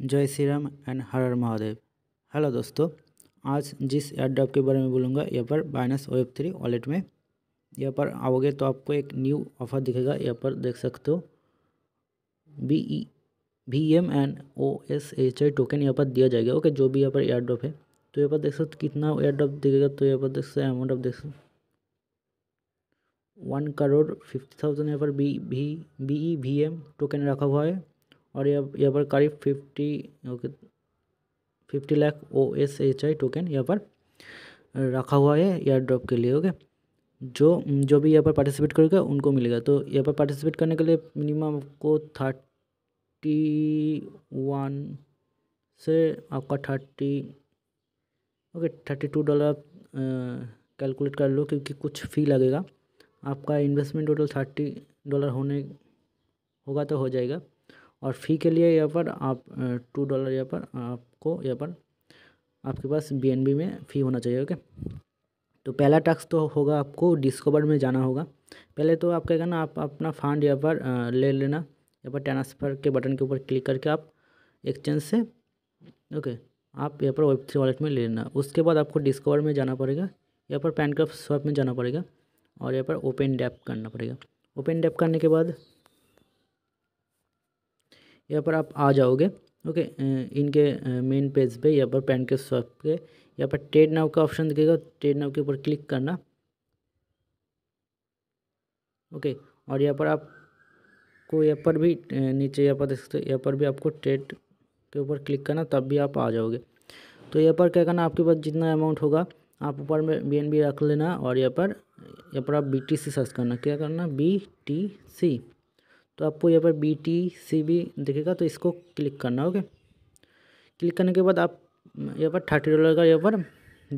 जय श्री राम एंड हर हर महादेव हेलो दोस्तों आज जिस एयरड्रॉप के बारे में बोलूँगा यहाँ पर बाइनस वेब थ्री वॉलेट में यहाँ पर आओगे तो आपको एक न्यू ऑफर दिखेगा यहाँ पर देख सकते हो B E V M and O S H I token यहाँ पर दिया जाएगा ओके जो भी यहाँ पर एयरड्रॉप है तो यहाँ पर देख सकते कितना एयरड्रॉप दिखेगा तो यहाँ पर देख सकते अमाउंट ऑफ देख सकते वन करोड़ फिफ्टी थाउजेंड यहाँ पर B B B E V M token रखा हुआ है और यह यहाँ पर करीब fifty okay fifty lakh O S H I token यहाँ पर रखा हुआ है एयर ड्रॉप के लिए ओके जो जो भी यहाँ पर पार्टिसिपेट करेगा उनको मिलेगा तो यहाँ पर पार्टिसिपेट करने के लिए मिनिमम आपको थर्टी वन से आपका thirty okay thirty two dollar calculate कर लो क्योंकि कुछ फ़ी लगेगा आपका इन्वेस्टमेंट टोटल थर्टी डॉलर होने होगा तो हो जाएगा और फ़ी के लिए यहाँ पर आप टू डॉलर यहाँ पर आपको यहाँ पर आपके पास बी में फ़ी होना चाहिए ओके तो पहला टास्क तो होगा आपको डिस्कवर में जाना होगा पहले तो आप क्या करना आप अपना फंड यहाँ पर ले लेना यहाँ पर ट्रांसफ़र के बटन के ऊपर क्लिक करके आप एक्सचेंज से ओके आप यहाँ पर वेब थ्री वॉलेट में ले लेना उसके बाद आपको डिस्कवर में जाना पड़ेगा यहाँ पर पैन कार्ड स्वैप में जाना पड़ेगा और यहाँ पर ओपन डैप करना पड़ेगा ओपन डैप करने के बाद यहाँ पर आप आ जाओगे ओके इनके मेन पेज पे यहाँ पर पैन के स्वैप के यहाँ पर ट्रेड नाव का ऑप्शन दिखेगा ट्रेड नाव के ऊपर क्लिक करना ओके और यहाँ पर आप को यहाँ पर भी नीचे यहाँ पर देख सकते हो यहाँ पर भी आपको ट्रेड के ऊपर क्लिक करना तब भी आप आ जाओगे तो यहाँ पर क्या करना आपके पास जितना अमाउंट होगा आप ऊपर में बी रख लेना और यहाँ पर यहाँ पर आप बी सर्च करना क्या करना बी टी सी तो आपको यहाँ पर बी टी सी बी दिखेगा तो इसको क्लिक करना ओके क्लिक करने के बाद आप यहाँ पर थर्टी डॉलर का यहाँ पर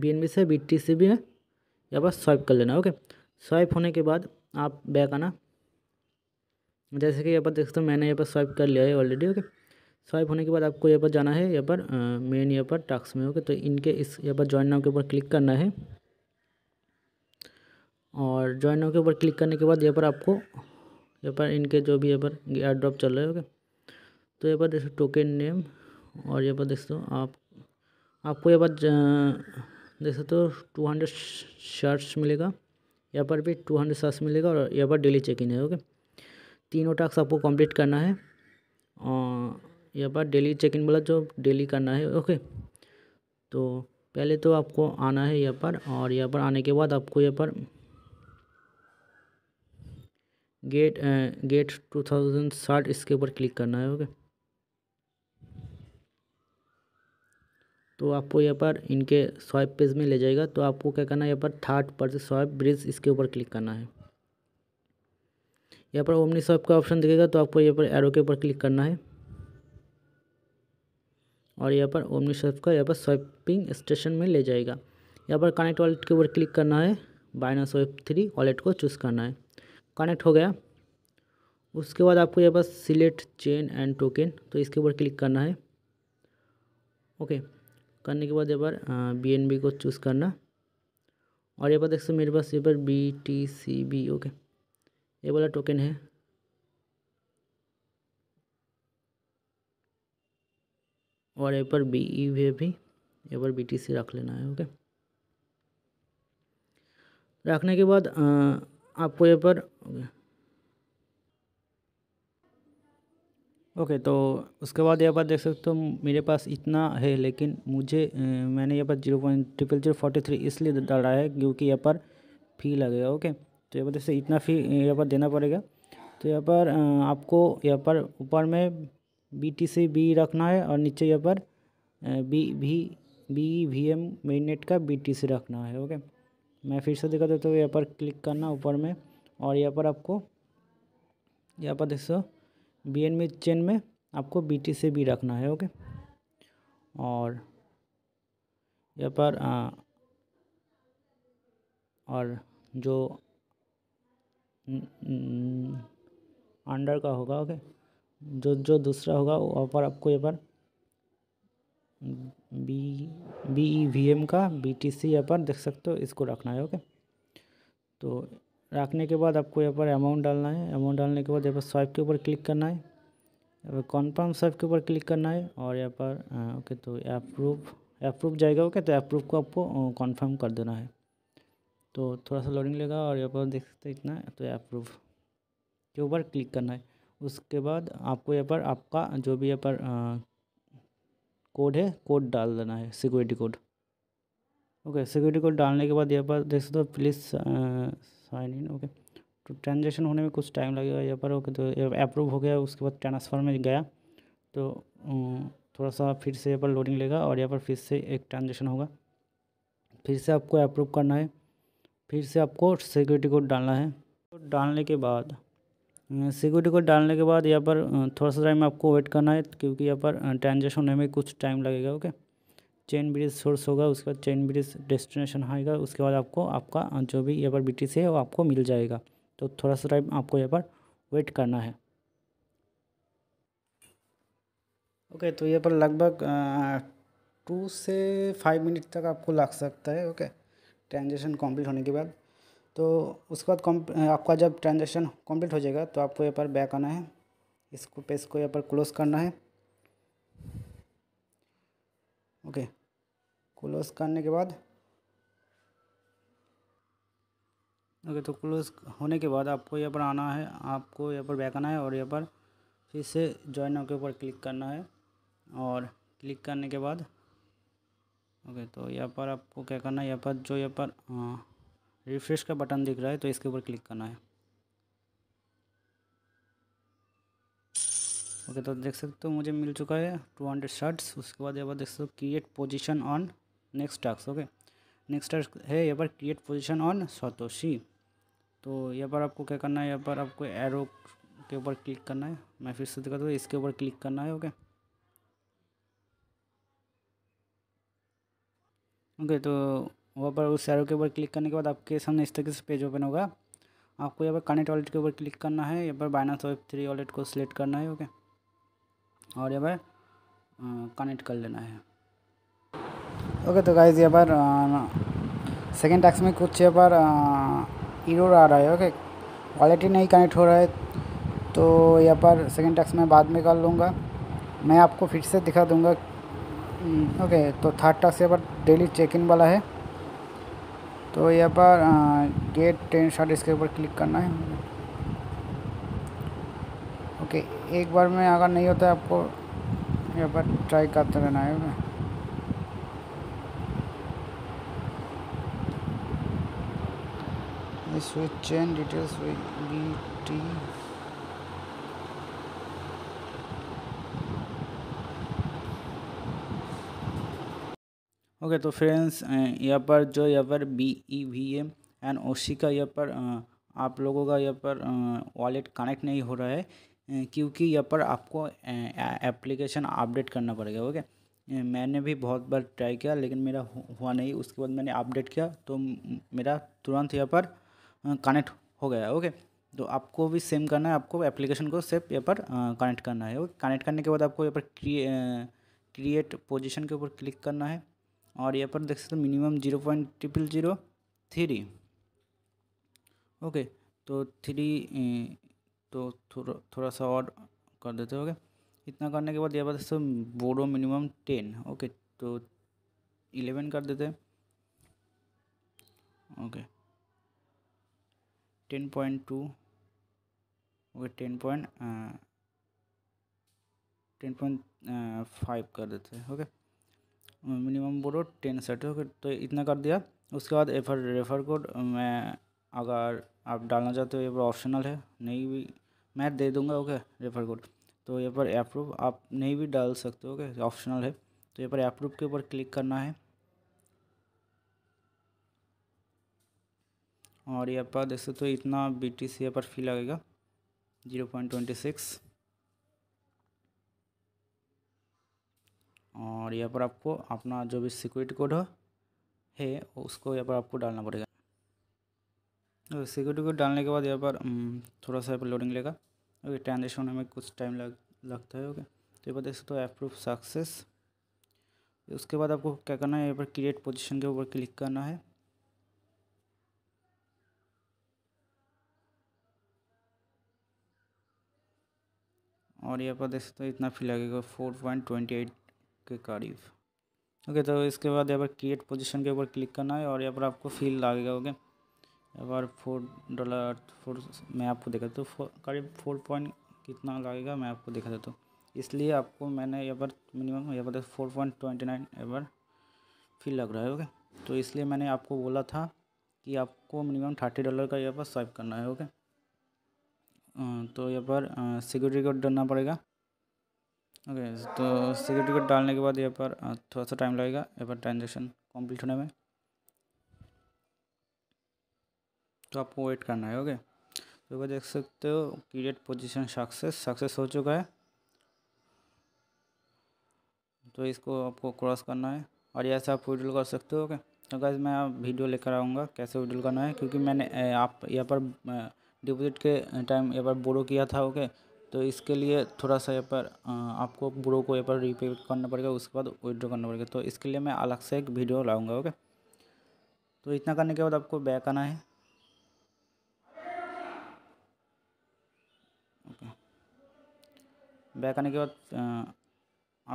बी एन बी से बी टी सी बी है यहाँ पर स्वाइप कर लेना ओके स्वाइप होने के बाद आप बैक आना जैसे कि यहाँ पर देख सकते हो मैंने यहाँ पर स्वाइप कर लिया है ऑलरेडी ओके स्वाइप होने के बाद आपको यहाँ पर जाना है यहाँ पर मेन यहाँ पर टास्क में ओके तो इनके इस यहाँ पर जॉइन नाव के ऊपर क्लिक करना है और जॉइन नाव के ऊपर क्लिक करने के बाद यहाँ पर आपको यहाँ पर इनके जो भी यहाँ पर एयर ड्रॉप चल रहे होगा तो यहाँ पर सकते टोकन नेम और यहाँ पर देख सकते हो आप आपको यहाँ पर देख सकते हो टू हंड्रेड शर्ट्स मिलेगा यहाँ पर भी टू हंड्रेड शर्ट्स मिलेगा और यहाँ पर डेली चेक इन है ओके तीनों टास्क आपको कंप्लीट करना है और यहाँ पर डेली चेक इन वाला जो डेली करना है ओके तो पहले तो आपको आना है यहाँ पर और यहाँ पर आने के बाद आपको यहाँ पर गेट गेट टू थाउजेंड साठ इसके ऊपर क्लिक करना है ओके तो आपको यहाँ पर इनके स्वाइप पेज में ले जाएगा तो आपको क्या करना है यहाँ पर थर्ड पर स्वाइप ब्रिज इसके ऊपर क्लिक करना है यहाँ पर ओमनी स्वाइप का ऑप्शन दिखेगा तो आपको यहाँ पर एरो के ऊपर क्लिक करना है और यहाँ पर ओमनी स्वाइप का यहाँ पर स्वाइपिंग स्टेशन में ले जाएगा यहाँ पर कनेक्ट वॉलेट के ऊपर क्लिक करना है बाइना स्वाइप थ्री वॉलेट को चूज़ करना है कनेक्ट हो गया उसके बाद आपको यहाँ पास सिलेक्ट चेन एंड टोकन तो इसके ऊपर क्लिक करना है ओके करने के बाद यहाँ पर बी एन बी को चूज़ करना और यहाँ पर देख सकते मेरे पास यहाँ पर B T C B okay ये वाला टोकन है और यहाँ पर बी ई वे भी ये पर बी टी सी रख लेना है ओके रखने के बाद आपको यहाँ पर ओके ओके तो उसके बाद यहाँ पर देख सकते हो मेरे पास इतना है लेकिन मुझे मैंने यहाँ पर zero point triple zero forty three इसलिए डाला है क्योंकि यहाँ पर फ़ी लगेगा ओके तो यहाँ पर जैसे इतना फ़ी यहाँ पर देना पड़ेगा तो यहाँ पर आपको यहाँ पर ऊपर में बी टी सी बी रखना है और नीचे यहाँ पर बी भी B V M mainnet का बी टी सी रखना है ओके मैं फिर से दिखा देता हूँ यहाँ पर क्लिक करना ऊपर में और यहाँ पर आपको यहाँ पर देख सो बी एन में चेन में आपको बी टी से बी रखना है ओके और यहाँ पर आ, और जो अंडर का होगा ओके जो जो दूसरा होगा वहाँ पर आपको यहाँ पर B B E V M का बी टी सी यहाँ पर देख सकते हो इसको रखना है ओके तो रखने के बाद आपको यहाँ पर अमाउंट डालना है अमाउंट डालने के बाद यहाँ पर स्वाइप के ऊपर क्लिक करना है यहाँ पर कॉन्फर्म स्वाइप के ऊपर क्लिक करना है और यहाँ पर ओके तो अप्रूव अप्रूव जाएगा ओके तो अप्रूव को आपको कॉन्फर्म कर देना है तो थोड़ा सा लोडिंग लेगा और यहाँ पर देख सकते इतना तो अप्रूव के ऊपर क्लिक करना है उसके बाद आपको यहाँ पर आपका जो भी यहाँ पर कोड है कोड डाल देना है security code okay security code डालने के बाद यहाँ पर देख सकते हो प्लीज़ साइन इन ओके तो ट्रांजेक्शन होने में कुछ टाइम लगेगा यहाँ पर ओके तो अप्रूव हो गया उसके बाद ट्रांसफर में गया तो uh, थोड़ा सा फिर से यहाँ पर लोडिंग लेगा और यहाँ पर फिर से एक ट्रांजेक्शन होगा फिर से आपको अप्रूव करना है फिर से आपको सिक्योरिटी कोड डालना है तो डालने के बाद सिक्योरिटी uh, कोड डालने के बाद यहाँ पर uh, थोड़ा सा टाइम आपको वेट करना है क्योंकि यहाँ पर ट्रांजेक्शन होने में कुछ टाइम लगेगा ओके चेन ब्रिज सोर्स होगा उसके बाद चेन ब्रिज डेस्टिनेशन आएगा उसके बाद आपको आपका जो भी यहाँ पर बी है वो आपको मिल जाएगा तो थोड़ा सा टाइम आपको यहाँ पर वेट करना है ओके okay, तो यहाँ पर लगभग टू से फाइव मिनट तक आपको लग सकता है ओके ट्रांजेक्शन कंप्लीट होने के बाद तो उसके बाद आपका जब ट्रांजेक्शन कंप्लीट हो जाएगा तो आपको यहाँ पर बैक आना है इसको पेज को यहाँ पर क्लोज करना है ओके क्लोज करने के बाद ओके तो क्लोज होने के बाद आपको यहाँ पर आना है आपको यहाँ पर बैक आना है और यहाँ पर फिर से ज्वाइन नाउ के ऊपर क्लिक करना है और क्लिक करने के बाद ओके तो यहाँ पर आपको क्या करना है यहाँ पर जो यहाँ पर रिफ्रेश हाँ, का बटन दिख रहा है तो इसके ऊपर क्लिक करना है ओके तो देख सकते हो मुझे मिल चुका है टू हंड्रेड शर्ट्स उसके बाद यहाँ पर देख सकते हो create position on next task okay next task है यहाँ पर क्रिएट पोजिशन ऑन सतोशी तो यहाँ पर आपको क्या करना है यहाँ पर आपको एरो के ऊपर क्लिक करना है मैं फिर से दिखा दूँ इसके ऊपर क्लिक करना है ओके ओके तो वहाँ पर उस एरो के ऊपर क्लिक करने के बाद आपके सामने इस तरीके से पेज ओपन होगा आपको यहाँ पर कनेक्ट वॉलेट के ऊपर क्लिक करना है यहाँ पर बाइनास वेब थ्री वॉलेट को सिलेक्ट करना है ओके और यहाँ पर कनेक्ट कर लेना है ओके तो गाइज यार पर सेकेंड टैक्स में कुछ यहाँ पर इरोर आ रहा है ओके क्वालिटी नहीं कनेक्ट हो रहा है तो यहाँ पर सेकेंड टैक्स में बाद में कर लूँगा मैं आपको फिर से दिखा दूँगा ओके हम्म, तो थर्ड टैक्स यहाँ पर डेली चेक इन वाला है तो यहाँ पर गेट टेन शॉट इसके ऊपर क्लिक करना है ओके एक बार में अगर नहीं होता है आपको यहाँ पर ट्राई करते रहना है this switch chain details will okay तो फ्रेंड्स यहाँ पर जो यहाँ पर B E V M and C का यहाँ पर आप लोगों का यहाँ पर वॉलेट कनेक्ट नहीं हो रहा है क्योंकि यहाँ पर आपको एप्लीकेशन अपडेट करना पड़ेगा ओके मैंने भी बहुत बार ट्राई किया लेकिन मेरा हुआ नहीं उसके बाद मैंने अपडेट किया तो मेरा तुरंत यहाँ पर कनेक्ट हो गया है ओके तो आपको भी सेम करना है आपको एप्लीकेशन को सिर्फ यहाँ पर कनेक्ट करना है ओके कनेक्ट करने के बाद आपको यहाँ पर क्रिएट पोजिशन के ऊपर क्लिक करना है और यहाँ पर देख सकते हो minimum zero point triple zero three okay तो थ्री तो थोड़ा थोड़ा सा और कर देते हो ओके इतना करने के बाद यहाँ पर देख सकते हो मिनिमम टेन ओके तो इलेवन कर देते हैं okay ten point two okay ten point ten point five कर देते हैं ओके मिनिमम बोलो टेन सेट ओके तो इतना कर दिया उसके बाद एफर रेफर कोड मैं अगर आप डालना चाहते हो ये पर ऑप्शनल है नहीं भी मैं दे दूंगा ओके रेफर कोड तो ये पर अप्रूव आप नहीं भी डाल सकते हो ओके ऑप्शनल है तो ये पर अप्रूव के ऊपर क्लिक करना है और यहाँ पर देख सकते हो इतना बी टी सी यहाँ पर फी लगेगा जीरो पॉइंट ट्वेंटी सिक्स और यहाँ पर आपको अपना जो भी सिक्योरिटी कोड हो है उसको यहाँ पर आपको डालना पड़ेगा तो सिक्योरिटी कोड डालने के बाद यहाँ पर थोड़ा सा यहाँ पर लोडिंग लेगा ओके ट्रांजेक्शन होने में कुछ टाइम लग लगता है ओके तो यहाँ पर देख सकते हो अप्रूव सक्सेस उसके बाद आपको क्या करना है यहाँ पर क्रिएट पोजिशन के ऊपर क्लिक करना है और यहाँ पर देख सकते हो इतना फी लगेगा फोर पॉइंट ट्वेंटी एट के करीब ओके तो इसके बाद यहाँ पर क्रिएट पोजीशन के ऊपर क्लिक करना है और यहाँ पर आपको फील लगेगा ओके यहाँ पर फोर डॉलर फोर मैं आपको देखा तो करीब फोर पॉइंट कितना लगेगा मैं आपको देखा देता तो। हूँ इसलिए आपको मैंने यहाँ पर मिनिमम यहाँ पर फोर पॉइंट ट्वेंटी नाइन यहाँ फील लग रहा है ओके तो इसलिए मैंने आपको बोला था कि आपको मिनिमम थर्टी डॉलर का यहाँ पर स्वाइप करना है ओके तो यहाँ पर सिक्योरिटी कोड डालना पड़ेगा ओके तो सिक्योरिटी कोड डालने के बाद यहाँ पर थोड़ा सा टाइम लगेगा यहाँ पर ट्रांजेक्शन कंप्लीट होने में तो आपको वेट करना है ओके तो देख सकते हो क्रिएट पोजीशन सक्सेस सक्सेस हो चुका है तो इसको आपको क्रॉस करना है और यहाँ से आप विड्रॉल कर सकते हो ओके तो गैस मैं वीडियो लेकर आऊँगा कैसे विड्रॉल करना है क्योंकि मैंने आप यहाँ पर डिपोज़िट के टाइम यहाँ पर बोरो किया था ओके तो इसके लिए थोड़ा सा यहाँ पर आपको बोरो को यहाँ पर रिपे करना पड़ेगा उसके बाद विड्रॉ करना पड़ेगा तो इसके लिए मैं अलग से एक वीडियो लाऊंगा ओके तो इतना करने के बाद आपको बैक आना है ओके बैक आने के बाद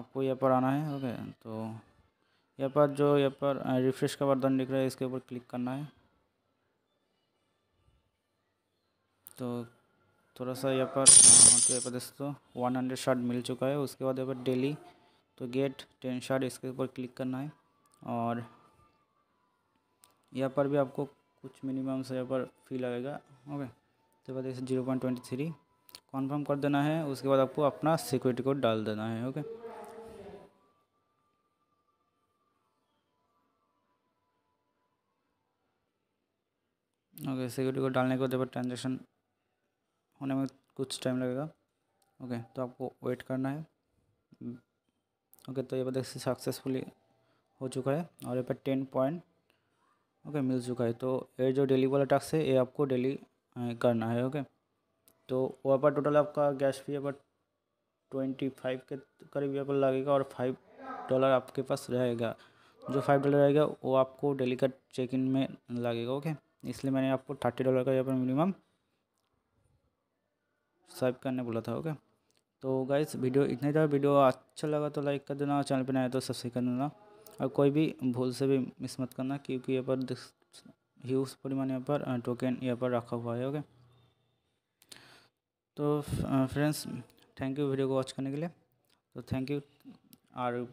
आपको यहाँ पर आना है ओके तो यहाँ पर जो यहाँ पर रिफ्रेश का बर्तन दिख रहा है इसके ऊपर क्लिक करना है तो थोड़ा सा यहाँ पर यहाँ पर दोस्तों वन हंड्रेड शार्ट मिल चुका है उसके बाद यहाँ पर डेली तो गेट टेन शार्ट इसके ऊपर क्लिक करना है और यहाँ पर भी आपको कुछ मिनिमम से यहाँ पर फी लगेगा ओके तो बाद zero point twenty three confirm कर देना है उसके बाद आपको अपना सिक्योरिटी कोड डाल देना है ओके ओके सिक्योरिटी कोड डालने के बाद ट्रांजेक्शन होने में कुछ टाइम लगेगा ओके तो आपको वेट करना है ओके तो ये बता सक्सेसफुली हो चुका है और ये पर टेन पॉइंट ओके मिल चुका है तो ये जो डेली वाला टास्क है ये आपको डेली करना है ओके तो वहाँ पर टोटल आपका गैस फी पर ट्वेंटी फाइव के करीब यहाँ पर लगेगा और फाइव डॉलर आपके पास रहेगा जो फाइव डॉलर रहेगा वो आपको डेली का चेक इन में लगेगा ओके इसलिए मैंने आपको थर्टी डॉलर का यहाँ पर मिनिमम सब्सक्राइब करने बोला था ओके तो गाइस वीडियो इतना ही था वीडियो अच्छा लगा तो लाइक कर देना चैनल पर नया तो सब्सक्राइब कर देना और कोई भी भूल से भी मिस मत करना क्योंकि यहाँ पर ह्यूज परिमाण यहाँ पर टोकन uh, यहाँ पर रखा हुआ है ओके तो फ्रेंड्स थैंक यू वीडियो को वॉच करने के लिए तो थैंक यू और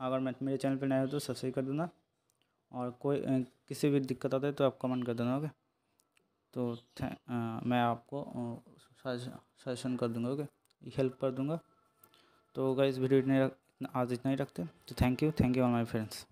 अगर मैं मेरे चैनल पर नया हो तो सब्सक्राइब कर देना और कोई uh, किसी भी दिक्कत आता है तो आप कमेंट कर देना ओके तो uh, मैं आपको सजेशन कर दूंगा ओके हेल्प कर दूंगा तो अगर इस वीडियो इतने आज इतना ही रखते तो thank you thank you all my friends